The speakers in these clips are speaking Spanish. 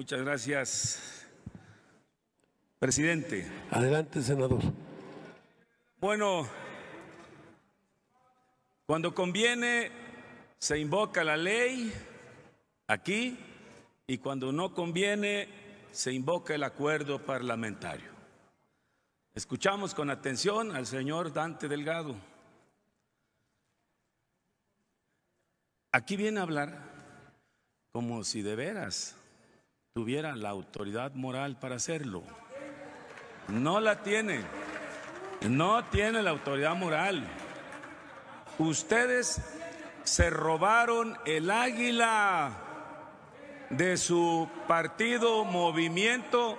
Muchas gracias, presidente. Adelante, senador. Bueno, cuando conviene se invoca la ley aquí y cuando no conviene se invoca el acuerdo parlamentario. Escuchamos con atención al señor Dante Delgado. Aquí viene a hablar como si de veras tuvieran la autoridad moral para hacerlo. No la tiene. No tiene la autoridad moral. Ustedes se robaron el águila de su partido movimiento.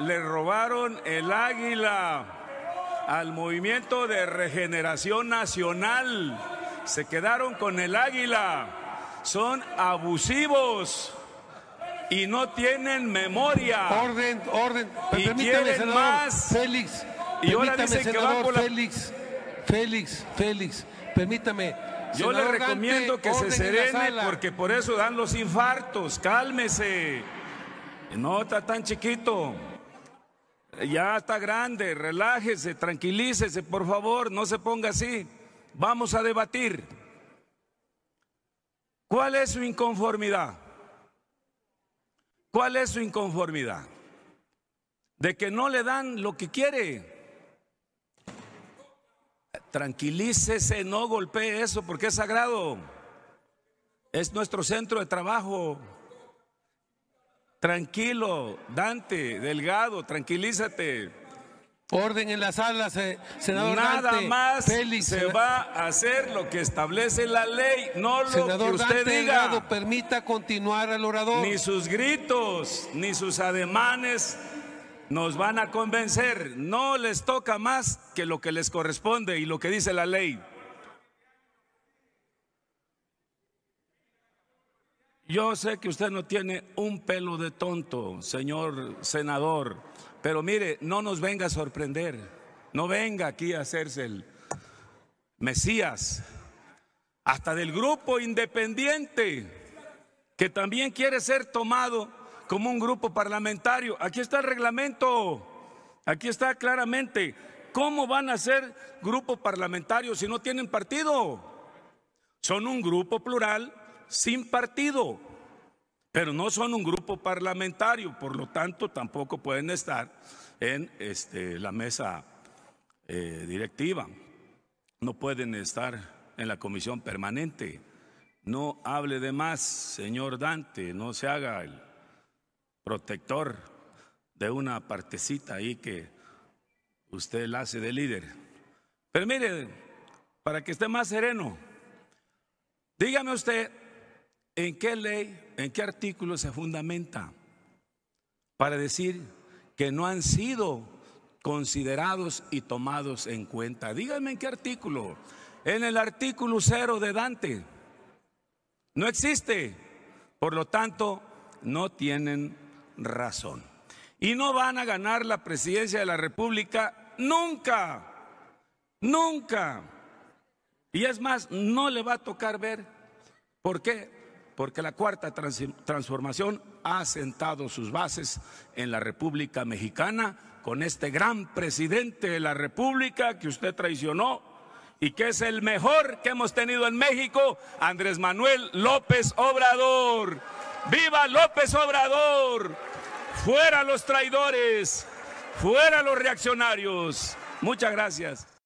Le robaron el águila al movimiento de regeneración nacional. Se quedaron con el águila. Son abusivos y no tienen memoria. Orden, orden. permítame, senador, Félix. permítame Félix, Félix, Félix, permítame. Yo le recomiendo que se serene porque por eso dan los infartos. Cálmese. No está tan chiquito. Ya está grande. Relájese, tranquilícese, por favor. No se ponga así. Vamos a debatir. ¿Cuál es su inconformidad? ¿Cuál es su inconformidad? De que no le dan lo que quiere. Tranquilícese, no golpee eso porque es sagrado. Es nuestro centro de trabajo. Tranquilo, Dante, Delgado, tranquilízate. Orden en la sala, eh, senador. Nada más se eh, va a hacer lo que establece la ley, no lo que usted diga. permita continuar al orador. Ni sus gritos, ni sus ademanes nos van a convencer. No les toca más que lo que les corresponde y lo que dice la ley. Yo sé que usted no tiene un pelo de tonto, señor senador, pero mire, no nos venga a sorprender, no venga aquí a hacerse el Mesías, hasta del grupo independiente, que también quiere ser tomado como un grupo parlamentario. Aquí está el reglamento, aquí está claramente. ¿Cómo van a ser grupo parlamentario si no tienen partido? Son un grupo plural sin partido, pero no son un grupo parlamentario, por lo tanto tampoco pueden estar en este, la mesa eh, directiva, no pueden estar en la comisión permanente. No hable de más, señor Dante, no se haga el protector de una partecita ahí que usted la hace de líder. Pero mire, para que esté más sereno, dígame usted ¿En qué ley, en qué artículo se fundamenta para decir que no han sido considerados y tomados en cuenta? Díganme en qué artículo. En el artículo cero de Dante. No existe. Por lo tanto, no tienen razón. Y no van a ganar la presidencia de la República nunca. Nunca. Y es más, no le va a tocar ver. ¿Por qué? porque la cuarta transformación ha sentado sus bases en la República Mexicana con este gran presidente de la República que usted traicionó y que es el mejor que hemos tenido en México, Andrés Manuel López Obrador. ¡Viva López Obrador! ¡Fuera los traidores! ¡Fuera los reaccionarios! Muchas gracias.